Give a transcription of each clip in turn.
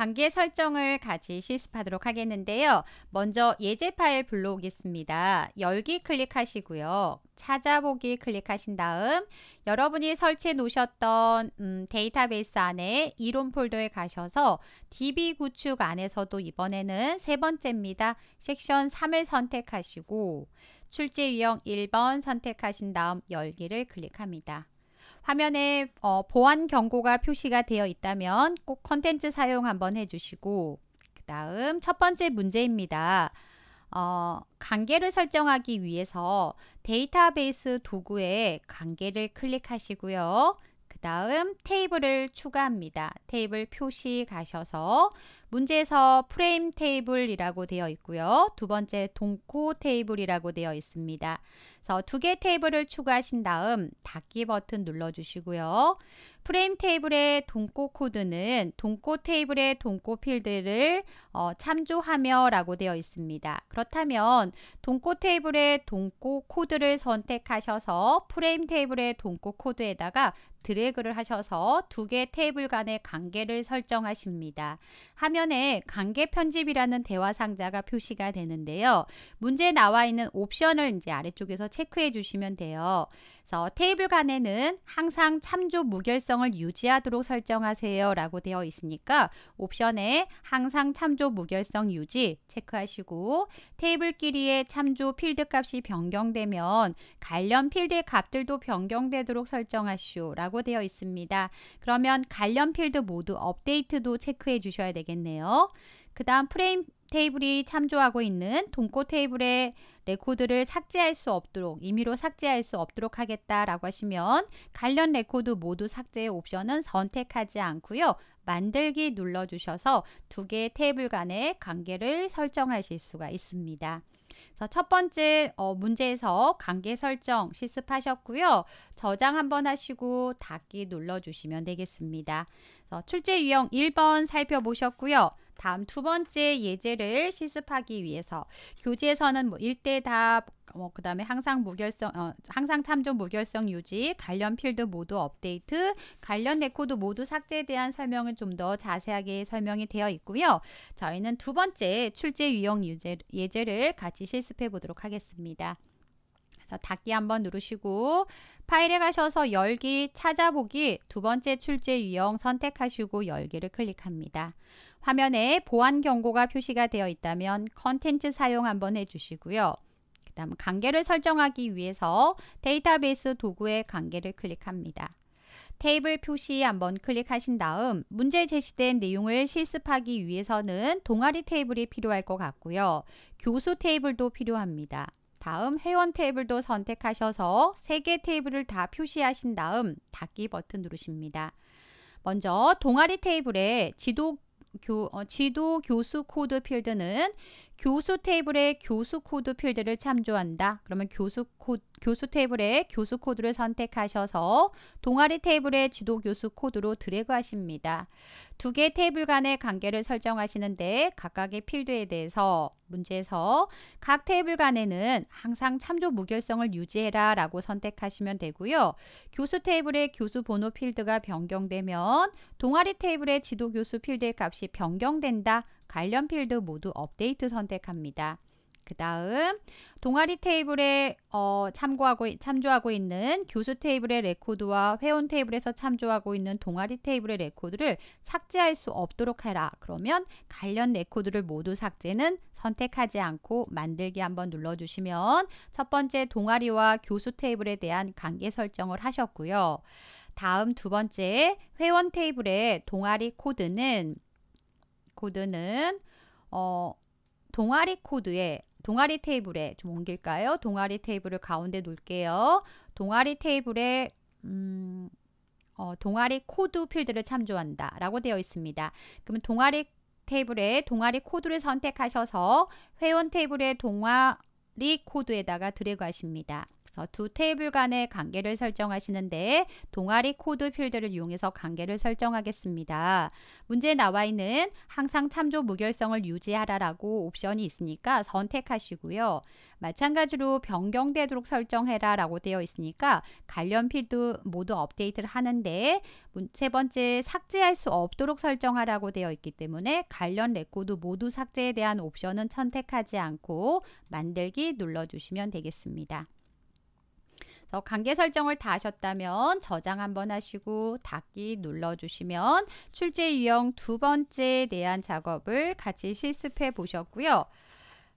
관계 설정을 같이 실습하도록 하겠는데요. 먼저 예제 파일 불러오겠습니다. 열기 클릭하시고요. 찾아보기 클릭하신 다음 여러분이 설치해 놓으셨던 음, 데이터베이스 안에 이론 폴더에 가셔서 DB 구축 안에서도 이번에는 세 번째입니다. 섹션 3을 선택하시고 출제 유형 1번 선택하신 다음 열기를 클릭합니다. 화면에 어, 보안 경고가 표시가 되어 있다면 꼭 컨텐츠 사용 한번 해주시고 그 다음 첫 번째 문제입니다. 어, 관계를 설정하기 위해서 데이터베이스 도구에 관계를 클릭하시고요. 그 다음 테이블을 추가합니다. 테이블 표시 가셔서 문제에서 프레임 테이블이라고 되어 있고요. 두 번째 동코 테이블이라고 되어 있습니다. 그래서 두개 테이블을 추가하신 다음 닫기 버튼 눌러주시고요. 프레임 테이블의 동코 코드는 동코 테이블의 동코 필드를 어, 참조하며 라고 되어 있습니다. 그렇다면 동코 테이블의 동코 코드를 선택하셔서 프레임 테이블의 동코 코드에다가 드래그를 하셔서 두 개 테이블 간의 관계를 설정하십니다. 화면에 관계 편집이라는 대화 상자가 표시가 되는데요. 문제 나와 있는 옵션을 이제 아래쪽에서 체크해 주시면 돼요. 그래서 테이블 간에는 항상 참조 무결성을 유지하도록 설정하세요 라고 되어 있으니까 옵션에 항상 참조 무결성 유지 체크하시고 테이블끼리의 참조 필드 값이 변경되면 관련 필드 값들도 변경되도록 설정하시오 라고 되어 있습니다. 그러면 관련 필드 모두 업데이트도 체크해 주셔야 되겠네요. 그 다음 프레임 테이블이 참조하고 있는 동코 테이블의 레코드를 삭제할 수 없도록 임의로 삭제할 수 없도록 하겠다라고 하시면 관련 레코드 모두 삭제 옵션은 선택하지 않고요. 만들기 눌러주셔서 두 개의 테이블 간의 관계를 설정하실 수가 있습니다. 그래서 첫 번째 어, 문제에서 관계 설정 실습하셨고요. 저장 한번 하시고 닫기 눌러주시면 되겠습니다. 출제 유형 1번 살펴보셨고요. 다음 두 번째 예제를 실습하기 위해서 교재에서는 뭐 일대 답, 뭐 그다음에 항상 무결성, 어, 항상 참조 무결성 유지, 관련 필드 모두 업데이트, 관련 레코드 모두 삭제에 대한 설명은 좀 더 자세하게 설명이 되어 있고요. 저희는 두 번째 출제 유형 유제, 예제를 같이 실습해 보도록 하겠습니다. 그래서 닫기 한번 누르시고 파일에 가셔서 열기 찾아보기 두 번째 출제 유형 선택하시고 열기를 클릭합니다. 화면에 보안 경고가 표시가 되어 있다면 컨텐츠 사용 한번 해주시고요. 그 다음 관계를 설정하기 위해서 데이터베이스 도구의 관계를 클릭합니다. 테이블 표시 한번 클릭하신 다음 문제 제시된 내용을 실습하기 위해서는 동아리 테이블이 필요할 것 같고요. 교수 테이블도 필요합니다. 다음 회원 테이블도 선택하셔서 3개 테이블을 다 표시하신 다음 닫기 버튼 누르십니다. 먼저 동아리 테이블에 지도 교, 어, 지도 교수 코드 필드는 교수 테이블에 교수 코드 필드를 참조한다. 그러면 교수 코드 교수 테이블에 교수 코드를 선택하셔서 동아리 테이블에 지도 교수 코드로 드래그 하십니다. 두 개 테이블 간의 관계를 설정하시는데 각각의 필드에 대해서 문제에서 각 테이블 간에는 항상 참조 무결성을 유지해라 라고 선택하시면 되고요. 교수 테이블의 교수 번호 필드가 변경되면 동아리 테이블의 지도 교수 필드의 값이 변경된다 관련 필드 모두 업데이트 선택합니다. 그 다음 동아리 테이블에 어, 참고하고 참조하고 있는 교수 테이블의 레코드와 회원 테이블에서 참조하고 있는 동아리 테이블의 레코드를 삭제할 수 없도록 해라. 그러면 관련 레코드를 모두 삭제는 선택하지 않고 만들기 한번 눌러주시면 첫 번째 동아리와 교수 테이블에 대한 관계 설정을 하셨고요. 다음 두 번째 회원 테이블의 동아리 코드는 코드는 어, 동아리 코드에 동아리 테이블에 좀 옮길까요? 동아리 테이블을 가운데 놓을게요. 동아리 테이블에 음, 어, 동아리 코드 필드를 참조한다 라고 되어 있습니다. 그러면 동아리 테이블에 동아리 코드를 선택하셔서 회원 테이블의 동아리 코드에다가 드래그 하십니다. 어, 두 테이블 간의 관계를 설정하시는데 동아리 코드 필드를 이용해서 관계를 설정하겠습니다. 문제에 나와 있는 항상 참조 무결성을 유지하라라고 옵션이 있으니까 선택하시고요. 마찬가지로 변경되도록 설정해라 라고 되어 있으니까 관련 필드 모두 업데이트를 하는데 세 번째 삭제할 수 없도록 설정하라고 되어 있기 때문에 관련 레코드 모두 삭제에 대한 옵션은 선택하지 않고 만들기 눌러주시면 되겠습니다. 그래서 관계 설정을 다 하셨다면 저장 한번 하시고 닫기 눌러주시면 출제 유형 두 번째에 대한 작업을 같이 실습해 보셨고요.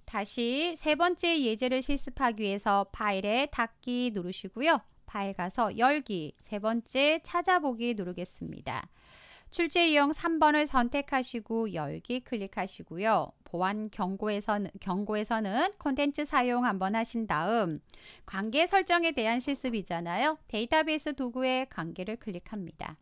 다시 세 번째 예제를 실습하기 위해서 파일에 닫기 누르시고요. 파일 가서 열기, 세 번째 찾아보기 누르겠습니다. 출제유형 3번을 선택하시고 열기 클릭하시고요. 보안 경고에서는, 경고에서는 콘텐츠 사용 한번 하신 다음 관계 설정에 대한 실습이잖아요. 데이터베이스 도구의 관계를 클릭합니다.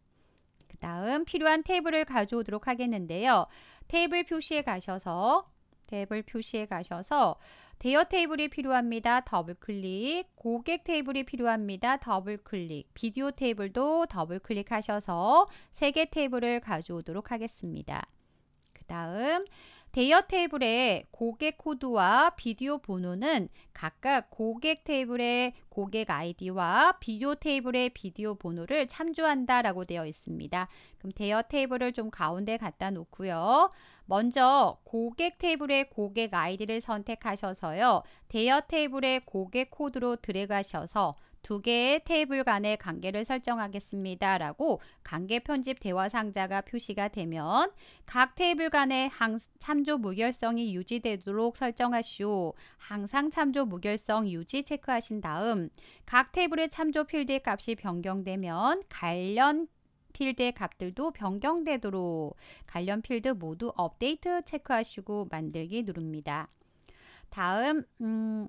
그 다음 필요한 테이블을 가져오도록 하겠는데요. 테이블 표시에 가셔서 탭을 표시해 가셔서 대여 테이블이 필요합니다. 더블 클릭, 고객 테이블이 필요합니다. 더블 클릭, 비디오 테이블도 더블 클릭하셔서 세 개 테이블을 가져오도록 하겠습니다. 그 다음 대여 테이블의 고객 코드와 비디오 번호는 각각 고객 테이블의 고객 아이디와 비디오 테이블의 비디오 번호를 참조한다 라고 되어 있습니다. 그럼 대여 테이블을 좀 가운데 갖다 놓고요. 먼저 고객 테이블의 고객 아이디를 선택하셔서요. 대여 테이블의 고객 코드로 드래그하셔서 두 개의 테이블 간의 관계를 설정하겠습니다. 라고 관계 편집 대화 상자가 표시가 되면 각 테이블 간의 참조 무결성이 유지되도록 설정하시오. 항상 참조 무결성 유지 체크하신 다음 각 테이블의 참조 필드 값이 변경되면 관련 필드의 값들도 변경되도록 관련 필드 모두 업데이트 체크하시고 만들기 누릅니다. 다음 음,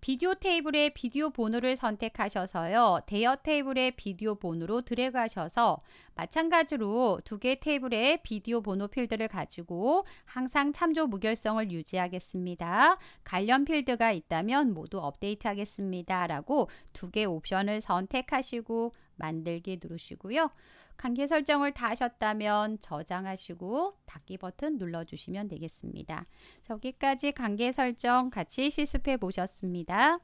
비디오 테이블의 비디오 번호를 선택하셔서요. 대여 테이블의 비디오 번호로 드래그하셔서 마찬가지로 두 개 테이블의 비디오 번호 필드를 가지고 항상 참조 무결성을 유지하겠습니다. 관련 필드가 있다면 모두 업데이트하겠습니다. 라고 두 개 옵션을 선택하시고 만들기 누르시고요. 관계 설정을 다 하셨다면 저장하시고 닫기 버튼 눌러주시면 되겠습니다. 저기까지 관계 설정 같이 실습해 보셨습니다.